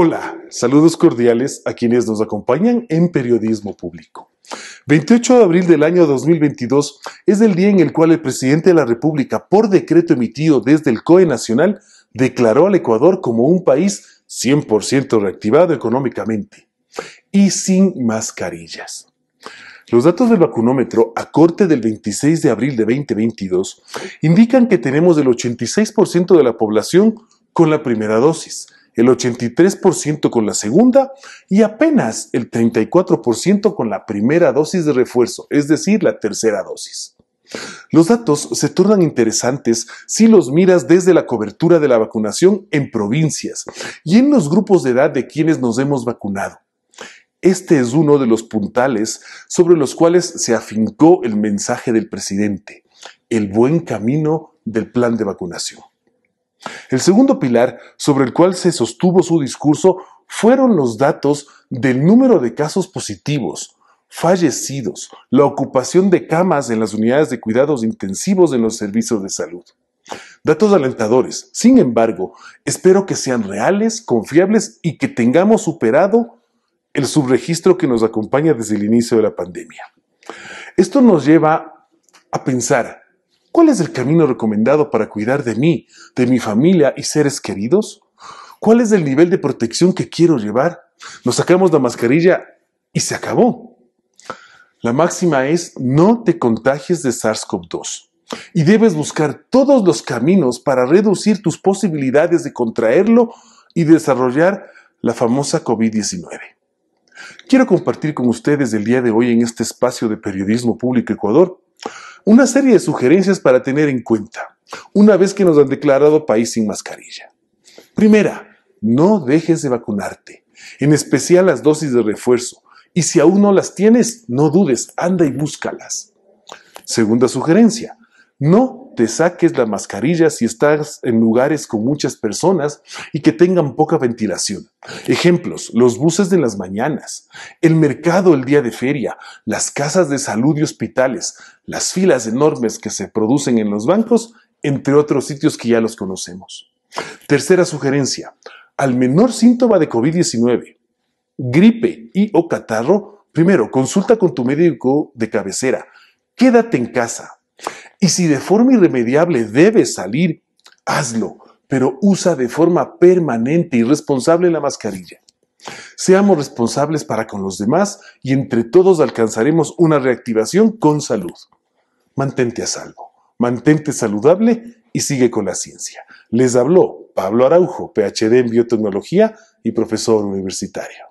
Hola, saludos cordiales a quienes nos acompañan en Periodismo Público. 28 de abril del año 2022 es el día en el cual el presidente de la República, por decreto emitido desde el COE Nacional, declaró al Ecuador como un país 100% reactivado económicamente y sin mascarillas. Los datos del vacunómetro a corte del 26 de abril de 2022 indican que tenemos el 86% de la población con la primera dosis, el 83% con la segunda y apenas el 34% con la primera dosis de refuerzo, es decir, la tercera dosis. Los datos se tornan interesantes si los miras desde la cobertura de la vacunación en provincias y en los grupos de edad de quienes nos hemos vacunado. Este es uno de los puntales sobre los cuales se afincó el mensaje del presidente, el buen camino del plan de vacunación. El segundo pilar sobre el cual se sostuvo su discurso fueron los datos del número de casos positivos, fallecidos, la ocupación de camas en las unidades de cuidados intensivos en los servicios de salud. Datos alentadores, sin embargo, espero que sean reales, confiables y que tengamos superado el subregistro que nos acompaña desde el inicio de la pandemia. Esto nos lleva a pensar ¿Cuál es el camino recomendado para cuidar de mí, de mi familia y seres queridos? ¿Cuál es el nivel de protección que quiero llevar? Nos sacamos la mascarilla y se acabó. La máxima es no te contagies de SARS-CoV-2 y debes buscar todos los caminos para reducir tus posibilidades de contraerlo y desarrollar la famosa COVID-19. Quiero compartir con ustedes el día de hoy en este espacio de Periodismo Público Ecuador una serie de sugerencias para tener en cuenta una vez que nos han declarado país sin mascarilla. Primera, no dejes de vacunarte, en especial las dosis de refuerzo. Y si aún no las tienes, no dudes, anda y búscalas. Segunda sugerencia, no te saques la mascarilla si estás en lugares con muchas personas y que tengan poca ventilación. Ejemplos, los buses de las mañanas, el mercado el día de feria, las casas de salud y hospitales, las filas enormes que se producen en los bancos, entre otros sitios que ya los conocemos. Tercera sugerencia, al menor síntoma de COVID-19, gripe y o catarro, primero consulta con tu médico de cabecera. Quédate en casa, y si de forma irremediable debes salir, hazlo, pero usa de forma permanente y responsable la mascarilla. Seamos responsables para con los demás y entre todos alcanzaremos una reactivación con salud. Mantente a salvo, mantente saludable y sigue con la ciencia. Les habló Pablo Araujo, PhD en biotecnología y profesor universitario.